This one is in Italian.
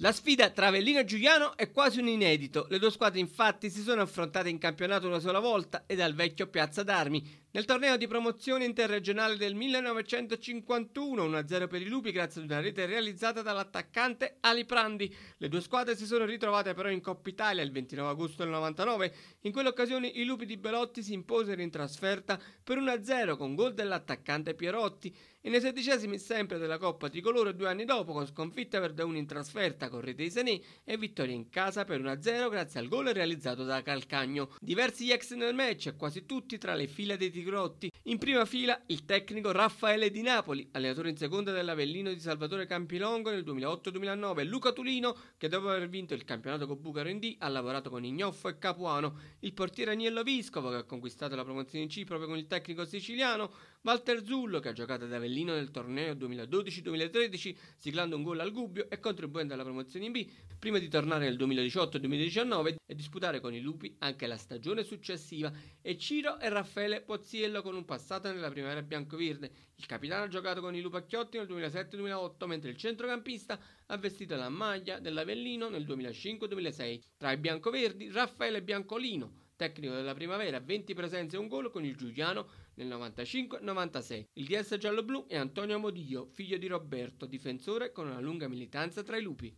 La sfida tra Avellino e Giuliano è quasi un inedito. Le due squadre infatti si sono affrontate in campionato una sola volta e dal vecchio Piazza d'Armi nel torneo di promozione interregionale del 1951, 1-0 per i Lupi grazie ad una rete realizzata dall'attaccante Ali Prandi. Le due squadre si sono ritrovate però in Coppa Italia il 29 agosto del 99. In quell'occasione i Lupi di Belotti si imposero in trasferta per 1-0 con gol dell'attaccante Pierotti e nei sedicesimi sempre della Coppa Tricolore due anni dopo con sconfitta per 2-1 in trasferta con rete di Sané e vittoria in casa per 1-0 grazie al gol realizzato da Calcagno. Diversi ex nel match, quasi tutti tra le fila dei Tigri Grotti. In prima fila il tecnico Raffaele Di Napoli, allenatore in seconda dell'Avellino di Salvatore Campilongo nel 2008-2009, Luca Tulino, che dopo aver vinto il campionato con Bucaro in D ha lavorato con Ignoffo e Capuano, il portiere Agnello Viscovo che ha conquistato la promozione in C proprio con il tecnico siciliano, Walter Zullo che ha giocato ad Avellino nel torneo 2012-2013 siglando un gol al Gubbio e contribuendo alla promozione in B, prima di tornare nel 2018-2019 e disputare con i Lupi anche la stagione successiva e Ciro e Raffaele Pozzini Graziello con un passato nella primavera biancoverde. Il capitano ha giocato con i Lupacchiotti nel 2007-2008, mentre il centrocampista ha vestito la maglia dell'Avellino nel 2005-2006. Tra i biancoverdi, Raffaele Biancolino, tecnico della primavera, 20 presenze e un gol con il Giuliano nel 95-96. Il DS giallo-blu è Antonio Modiglio, figlio di Roberto, difensore con una lunga militanza tra i lupi.